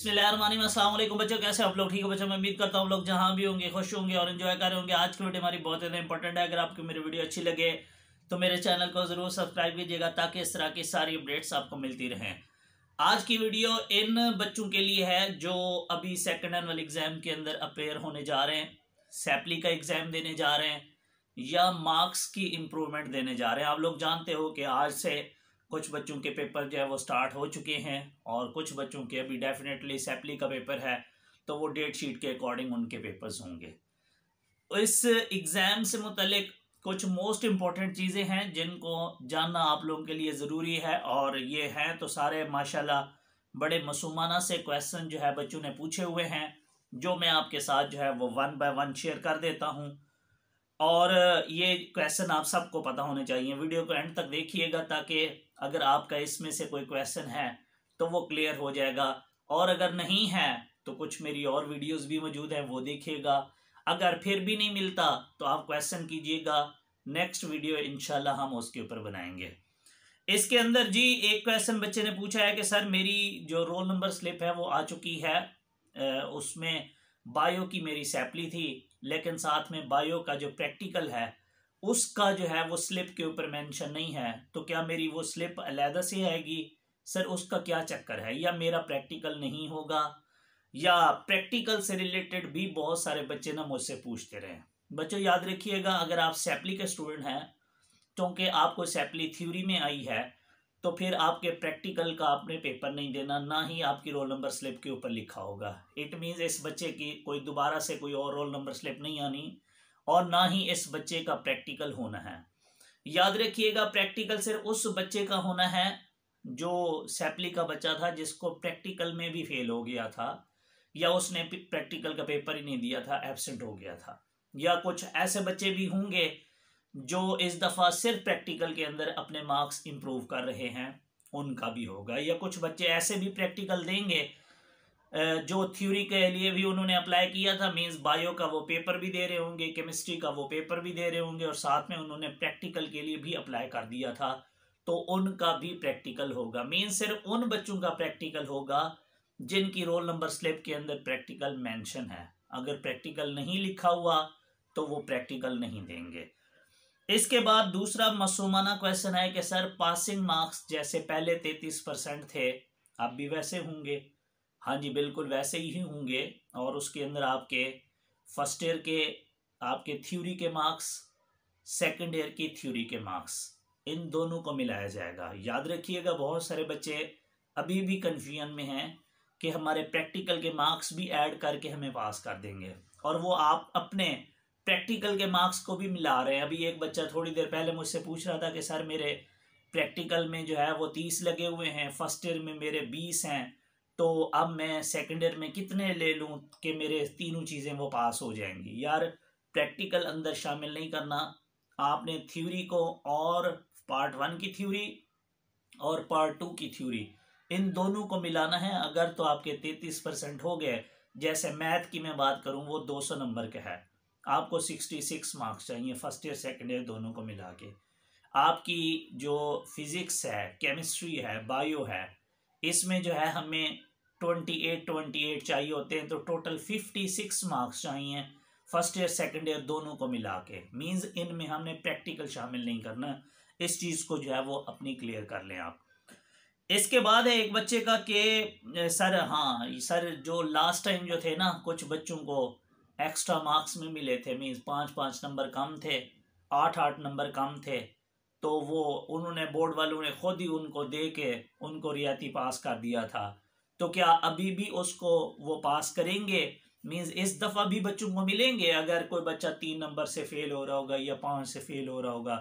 असलम बच्चों कैसे आप लोग ठीक है बच्चों मैं उम्मीद करता हूँ लोग जहाँ भी होंगे खुश होंगे और इन्जॉय कर रहे होंगे आज की वीडियो हमारी बहुत ज़्यादा इंपॉर्टेंट है अगर आपको मेरी वीडियो अच्छी लगे तो मेरे चैनल को ज़रूर सब्सक्राइब कीजिएगा ताकि इस तरह की सारी अपडेट्स आपको मिलती रहें आज की वीडियो इन बच्चों के लिए है जो अभी सेकेंड एनअल एग्ज़ाम के अंदर अपेयर होने जा रहे हैं सैपली का एग्ज़ाम देने जा रहे हैं या मार्क्स की इम्प्रूवमेंट देने जा रहे हैं आप लोग जानते हो कि आज से कुछ बच्चों के पेपर जो है वो स्टार्ट हो चुके हैं और कुछ बच्चों के अभी डेफिनेटली सेपली का पेपर है तो वो डेट शीट के अकॉर्डिंग उनके पेपर्स होंगे इस एग्ज़ाम से मुतलिक कुछ मोस्ट इम्पॉर्टेंट चीज़ें हैं जिनको जानना आप लोगों के लिए ज़रूरी है और ये हैं तो सारे माशाल्लाह बड़े मसूमाना से क्वेश्चन जो है बच्चों ने पूछे हुए हैं जो मैं आपके साथ जो है वो वन बाय वन शेयर कर देता हूँ और ये क्वेश्चन आप सबको पता होने चाहिए वीडियो को एंड तक देखिएगा ताकि अगर आपका इसमें से कोई क्वेश्चन है तो वो क्लियर हो जाएगा और अगर नहीं है तो कुछ मेरी और वीडियोस भी मौजूद है वो देखिएगा अगर फिर भी नहीं मिलता तो आप क्वेश्चन कीजिएगा नेक्स्ट वीडियो इनशाला हम उसके ऊपर बनाएंगे इसके अंदर जी एक क्वेश्चन बच्चे ने पूछा है कि सर मेरी जो रोल नंबर स्लिप है वो आ चुकी है उसमें बायो की मेरी सैपली थी लेकिन साथ में बायो का जो प्रैक्टिकल है उसका जो है वो स्लिप के ऊपर मेंशन नहीं है तो क्या मेरी वो स्लिप अलहदा से आएगी सर उसका क्या चक्कर है या मेरा प्रैक्टिकल नहीं होगा या प्रैक्टिकल से रिलेटेड भी बहुत सारे बच्चे ना मुझसे पूछते रहे बच्चों याद रखिएगा अगर आप सैपली के स्टूडेंट हैं क्योंकि आपको सैपली थ्योरी में आई है तो फिर आपके प्रैक्टिकल का आपने पेपर नहीं देना ना ही आपकी रोल नंबर स्लिप के ऊपर लिखा होगा इट मीन्स इस बच्चे की कोई दोबारा से कोई और रोल नंबर स्लिप नहीं आनी और ना ही इस बच्चे का प्रैक्टिकल होना है याद रखिएगा प्रैक्टिकल सिर्फ उस बच्चे का होना है जो सैपली का बच्चा था जिसको प्रैक्टिकल में भी फेल हो गया था या उसने प्रैक्टिकल का पेपर ही नहीं दिया था एबसेंट हो गया था या कुछ ऐसे बच्चे भी होंगे जो इस दफ़ा सिर्फ प्रैक्टिकल के अंदर अपने मार्क्स इम्प्रूव कर रहे हैं उनका भी होगा या कुछ बच्चे ऐसे भी प्रैक्टिकल देंगे जो थ्योरी के लिए भी उन्होंने अप्लाई किया था मींस बायो का वो पेपर भी दे रहे होंगे केमिस्ट्री का वो पेपर भी दे रहे होंगे और साथ में उन्होंने प्रैक्टिकल के लिए भी अप्लाई कर दिया था तो उनका भी प्रैक्टिकल होगा मीन्स सिर्फ उन बच्चों का प्रैक्टिकल होगा जिनकी रोल नंबर स्लिप के अंदर प्रैक्टिकल मैंशन है अगर प्रैक्टिकल नहीं लिखा हुआ तो वो प्रैक्टिकल नहीं देंगे इसके बाद दूसरा मासूमाना क्वेश्चन है कि सर पासिंग मार्क्स जैसे पहले तैतीस परसेंट थे अब भी वैसे होंगे हाँ जी बिल्कुल वैसे ही होंगे और उसके अंदर आपके फर्स्ट ईयर के आपके थ्योरी के मार्क्स सेकंड ईयर की थ्योरी के मार्क्स इन दोनों को मिलाया जाएगा याद रखिएगा बहुत सारे बच्चे अभी भी कन्फ्यूजन में हैं कि हमारे प्रैक्टिकल के मार्क्स भी ऐड करके हमें पास कर देंगे और वो आप अपने प्रैक्टिकल के मार्क्स को भी मिला रहे हैं अभी एक बच्चा थोड़ी देर पहले मुझसे पूछ रहा था कि सर मेरे प्रैक्टिकल में जो है वो तीस लगे हुए हैं फर्स्ट ईयर में मेरे बीस हैं तो अब मैं सेकेंड ईयर में कितने ले लूँ कि मेरे तीनों चीज़ें वो पास हो जाएंगी यार प्रैक्टिकल अंदर शामिल नहीं करना आपने थ्योरी को और पार्ट वन की थ्योरी और पार्ट टू की थ्योरी इन दोनों को मिलाना है अगर तो आपके तैतीस परसेंट हो गए जैसे मैथ की मैं बात करूँ वो दो सौ नंबर का है आपको सिक्सटी सिक्स मार्क्स चाहिए फर्स्ट ईयर सेकेंड ईयर दोनों को मिला के आपकी जो फिज़िक्स है केमिस्ट्री है बायो है इसमें जो है हमें ट्वेंटी एट ट्वेंटी एट चाहिए होते हैं तो टोटल फिफ्टी सिक्स मार्क्स चाहिए फर्स्ट ईयर सेकेंड ईयर दोनों को मिला के मीन्स इनमें हमने प्रैक्टिकल शामिल नहीं करना इस चीज़ को जो है वो अपनी क्लियर कर लें आप इसके बाद है एक बच्चे का के सर हाँ सर जो लास्ट टाइम जो थे ना कुछ बच्चों को एक्स्ट्रा मार्क्स में मिले थे मीन्स पाँच पाँच नंबर कम थे आठ आठ नंबर कम थे तो वो उन्होंने बोर्ड वालों ने खुद ही उनको दे के उनको रियाती पास कर दिया था तो क्या अभी भी उसको वो पास करेंगे मीन्स इस दफ़ा भी बच्चों को मिलेंगे अगर कोई बच्चा तीन नंबर से फेल हो रहा होगा या पाँच से फेल हो रहा होगा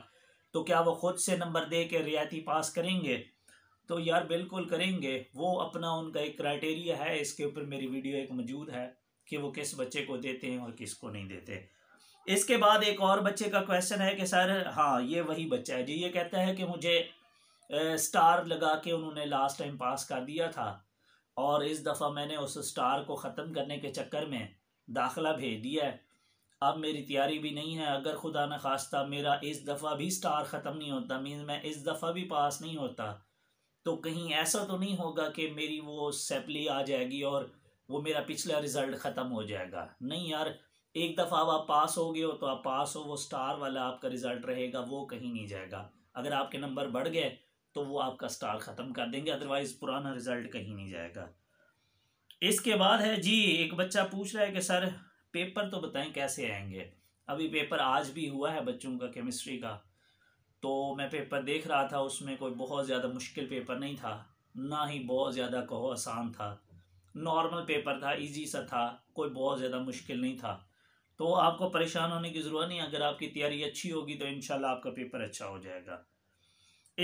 तो क्या वो खुद से नंबर दे के रियायती पास करेंगे तो यार बिल्कुल करेंगे वो अपना उनका एक क्राइटेरिया है इसके ऊपर मेरी वीडियो एक मौजूद है कि वो किस बच्चे को देते हैं और किस को नहीं देते इसके बाद एक और बच्चे का क्वेश्चन है कि सर हाँ ये वही बच्चा है जी ये कहता है कि मुझे स्टार लगा के उन्होंने लास्ट टाइम पास कर दिया था और इस दफ़ा मैंने उस स्टार को ख़त्म करने के चक्कर में दाखला भेज दिया है अब मेरी तैयारी भी नहीं है अगर खुदा न खास्ता मेरा इस दफ़ा भी स्टार ख़त्म नहीं होता मीन मैं इस दफ़ा भी पास नहीं होता तो कहीं ऐसा तो नहीं होगा कि मेरी वो सैपली आ जाएगी और वो मेरा पिछला रिज़ल्ट ख़त्म हो जाएगा नहीं यार एक दफ़ा अब आप पास हो गए हो तो आप पास हो वो स्टार वाला आपका रिज़ल्ट रहेगा वो कहीं नहीं जाएगा अगर आपके नंबर बढ़ गए तो वो आपका स्टार ख़त्म कर देंगे अदरवाइज़ पुराना रिज़ल्ट कहीं नहीं जाएगा इसके बाद है जी एक बच्चा पूछ रहा है कि सर पेपर तो बताएं कैसे आएंगे अभी पेपर आज भी हुआ है बच्चों का केमिस्ट्री का तो मैं पेपर देख रहा था उसमें कोई बहुत ज़्यादा मुश्किल पेपर नहीं था ना ही बहुत ज़्यादा कहो आसान था नॉर्मल पेपर था इजी सा था कोई बहुत ज़्यादा मुश्किल नहीं था तो आपको परेशान होने की ज़रूरत नहीं अगर आपकी तैयारी अच्छी होगी तो इन आपका पेपर अच्छा हो जाएगा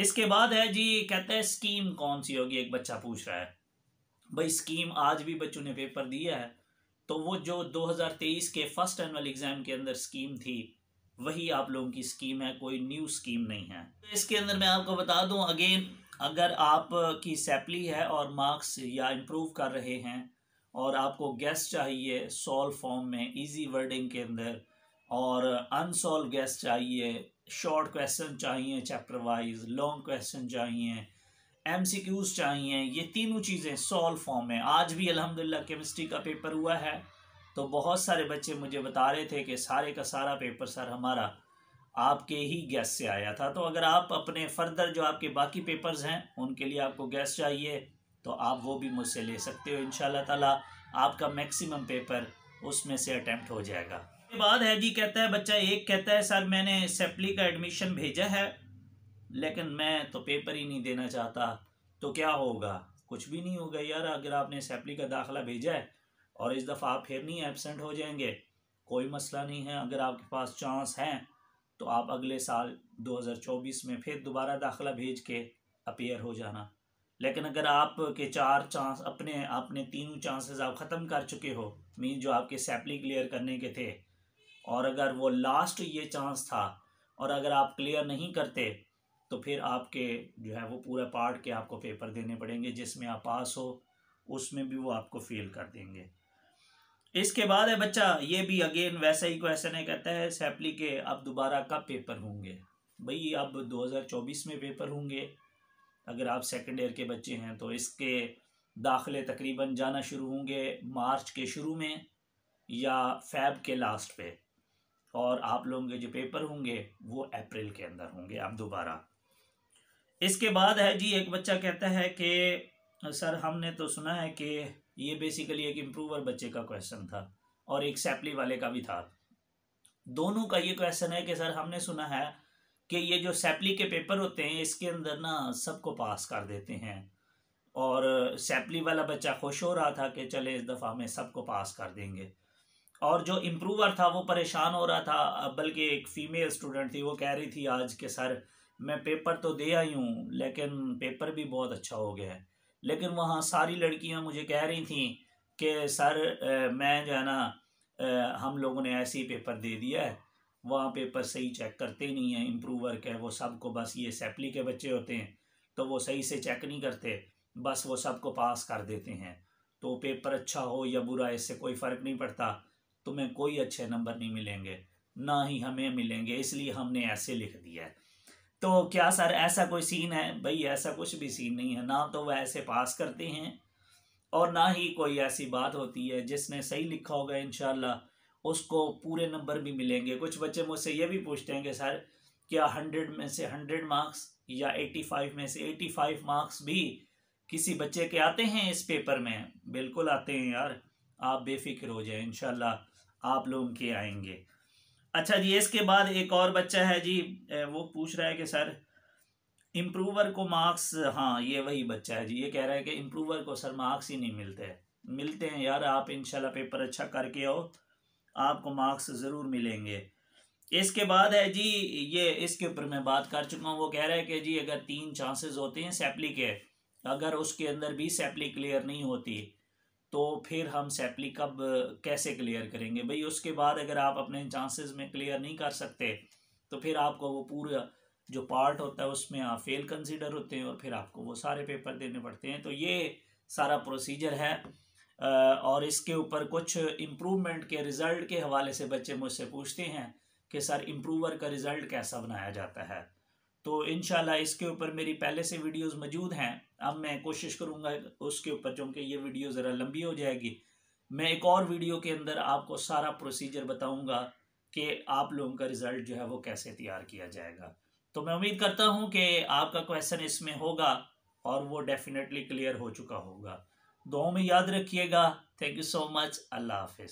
इसके बाद है जी कहते हैं स्कीम कौन सी होगी एक बच्चा पूछ रहा है भाई स्कीम आज भी बच्चों ने पेपर दिया है तो वो जो 2023 के फर्स्ट एनुअल एग्ज़ाम के अंदर स्कीम थी वही आप लोगों की स्कीम है कोई न्यू स्कीम नहीं है इसके अंदर मैं आपको बता दूं अगेन अगर आप की सैपली है और मार्क्स या इम्प्रूव कर रहे हैं और आपको गेस्ट चाहिए सॉल्व फॉर्म में इजी वर्डिंग के अंदर और अनसॉल्व गैस चाहिए शॉर्ट क्वेश्चन चाहिए चैप्टर वाइज लॉन्ग क्वेश्चन चाहिए एम सी क्यूज़ चाहिए ये तीनों चीज़ें सॉल्व फॉर्म में आज भी अलहमदिल्ला केमिस्ट्री का पेपर हुआ है तो बहुत सारे बच्चे मुझे बता रहे थे कि सारे का सारा पेपर सर हमारा आपके ही गैस से आया था तो अगर आप अपने फर्दर जो आपके बाकी पेपर्स हैं उनके लिए आपको गैस चाहिए तो आप वो भी मुझसे ले सकते हो इन ताला आपका मैक्सिमम पेपर उसमें से अटैम्प्ट हो जाएगा बाद है जी कहता है बच्चा एक कहता है सर मैंने सेप्ली का एडमिशन भेजा है लेकिन मैं तो पेपर ही नहीं देना चाहता तो क्या होगा कुछ भी नहीं होगा यार अगर आपने सेप्ली का दाखला भेजा है और इस दफ़ा आप फिर नहीं एबसेंट हो जाएंगे कोई मसला नहीं है अगर आपके पास चांस हैं तो आप अगले साल 2024 में फिर दोबारा दाखला भेज के अपेयर हो जाना लेकिन अगर आप के चार चांस अपने अपने तीनों चांसेस आप ख़त्म कर चुके हो मीन जो आपके सैपली क्लियर करने के थे और अगर वो लास्ट ये चांस था और अगर आप क्लियर नहीं करते तो फिर आपके जो है वो पूरा पार्ट के आपको पेपर देने पड़ेंगे जिसमें आप पास हो उसमें भी वो आपको फेल कर देंगे इसके बाद है बच्चा ये भी अगेन वैसा ही क्वेश्चन है कहता है सैपली के अब दोबारा कब पेपर होंगे भाई अब 2024 में पेपर होंगे अगर आप सेकेंड ईयर के बच्चे हैं तो इसके दाखिले तकरीबन जाना शुरू होंगे मार्च के शुरू में या फैब के लास्ट पे और आप लोगों के जो पेपर होंगे वो अप्रैल के अंदर होंगे अब दोबारा इसके बाद है जी एक बच्चा कहता है कि सर हमने तो सुना है कि ये बेसिकली एक इम्प्रूवर बच्चे का क्वेश्चन था और एक सैपली वाले का भी था दोनों का ये क्वेश्चन है कि सर हमने सुना है कि ये जो सैपली के पेपर होते हैं इसके अंदर ना सबको पास कर देते हैं और सैपली वाला बच्चा खुश हो रहा था कि चले इस दफ़ा हमें सबको पास कर देंगे और जो इम्प्रूवर था वो परेशान हो रहा था बल्कि एक फ़ीमेल स्टूडेंट थी वो कह रही थी आज के सर मैं पेपर तो दे आई हूँ लेकिन पेपर भी बहुत अच्छा हो गया है लेकिन वहाँ सारी लड़कियाँ मुझे कह रही थी कि सर मैं जो है ना हम लोगों ने ऐसे ही पेपर दे दिया है वहाँ पेपर सही चेक करते नहीं हैं इम्प्रूवर के वो सब को बस ये सैपली के बच्चे होते हैं तो वो सही से चेक नहीं करते बस वो सबको पास कर देते हैं तो पेपर अच्छा हो या बुरा इससे कोई फ़र्क नहीं पड़ता तुम्हें कोई अच्छे नंबर नहीं मिलेंगे ना ही हमें मिलेंगे इसलिए हमने ऐसे लिख दिया है तो क्या सर ऐसा कोई सीन है भाई ऐसा कुछ भी सीन नहीं है ना तो वह ऐसे पास करते हैं और ना ही कोई ऐसी बात होती है जिसने सही लिखा होगा इन उसको पूरे नंबर भी मिलेंगे कुछ बच्चे मुझसे ये भी पूछते हैं कि सर क्या हंड्रेड में से हंड्रेड मार्क्स या एटी फाइव में से एटी फाइव मार्क्स भी किसी बच्चे के आते हैं इस पेपर में बिल्कुल आते हैं यार आप बेफिक्र हो जाए इनशाला आप लोग के आएंगे अच्छा जी इसके बाद एक और बच्चा है जी वो पूछ रहा है कि सर इम्प्रूवर को मार्क्स हाँ ये वही बच्चा है जी ये कह रहा है कि इम्प्रूवर को सर मार्क्स ही नहीं मिलते मिलते हैं यार आप इनशाला पेपर अच्छा करके आओ आपको मार्क्स ज़रूर मिलेंगे इसके बाद है जी ये इसके ऊपर मैं बात कर चुका हूँ वो कह रहा है कि जी अगर तीन चांसेस होते हैं सेप्ली के अगर उसके अंदर भी सैप्ली क्लियर नहीं होती तो फिर हम सेपली कब कैसे क्लियर करेंगे भाई उसके बाद अगर आप अपने चांसेस में क्लियर नहीं कर सकते तो फिर आपको वो पूरा जो पार्ट होता है उसमें आप फेल कंसिडर होते हैं और फिर आपको वो सारे पेपर देने पड़ते हैं तो ये सारा प्रोसीजर है और इसके ऊपर कुछ इम्प्रूवमेंट के रिज़ल्ट के हवाले से बच्चे मुझसे पूछते हैं कि सर इम्प्रूवर का रिज़ल्ट कैसा बनाया जाता है तो इन इसके ऊपर मेरी पहले से वीडियोस मौजूद हैं अब मैं कोशिश करूँगा उसके ऊपर चूँकि ये वीडियो ज़रा लंबी हो जाएगी मैं एक और वीडियो के अंदर आपको सारा प्रोसीजर बताऊँगा कि आप लोगों का रिज़ल्ट जो है वो कैसे तैयार किया जाएगा तो मैं उम्मीद करता हूँ कि आपका क्वेश्चन इसमें होगा और वो डेफिनेटली क्लियर हो चुका होगा दो में याद रखिएगा थैंक यू सो मच अल्लाह हाफिज़